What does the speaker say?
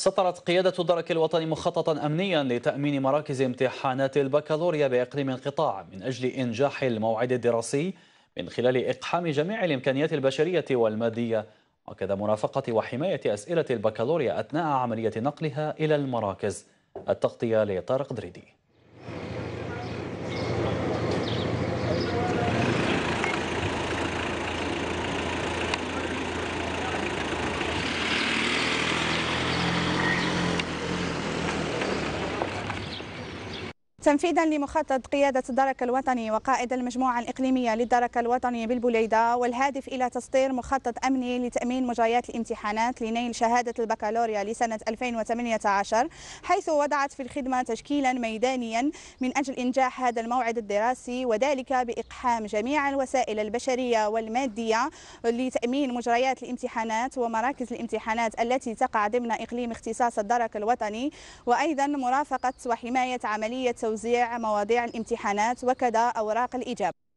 سطرت قيادة الدرك الوطني مخططا أمنيا لتأمين مراكز امتحانات البكالوريا بإقليم القطاع من أجل إنجاح الموعد الدراسي من خلال إقحام جميع الإمكانيات البشرية والمادية وكذا مرافقة وحماية أسئلة البكالوريا أثناء عملية نقلها إلى المراكز التغطية لطارق دريدي تنفيذا لمخطط قيادة الدرك الوطني وقائد المجموعة الإقليمية للدرك الوطني بالبليدة والهادف إلى تسطير مخطط أمني لتأمين مجريات الامتحانات لنيل شهادة البكالوريا لسنة 2018 حيث وضعت في الخدمة تشكيلا ميدانيا من أجل إنجاح هذا الموعد الدراسي وذلك بإقحام جميع الوسائل البشرية والمادية لتأمين مجريات الامتحانات ومراكز الامتحانات التي تقع ضمن إقليم اختصاص الدرك الوطني وأيضا مرافقة وحماية عملية توزيع مواضيع الامتحانات وكذا أوراق الإجابة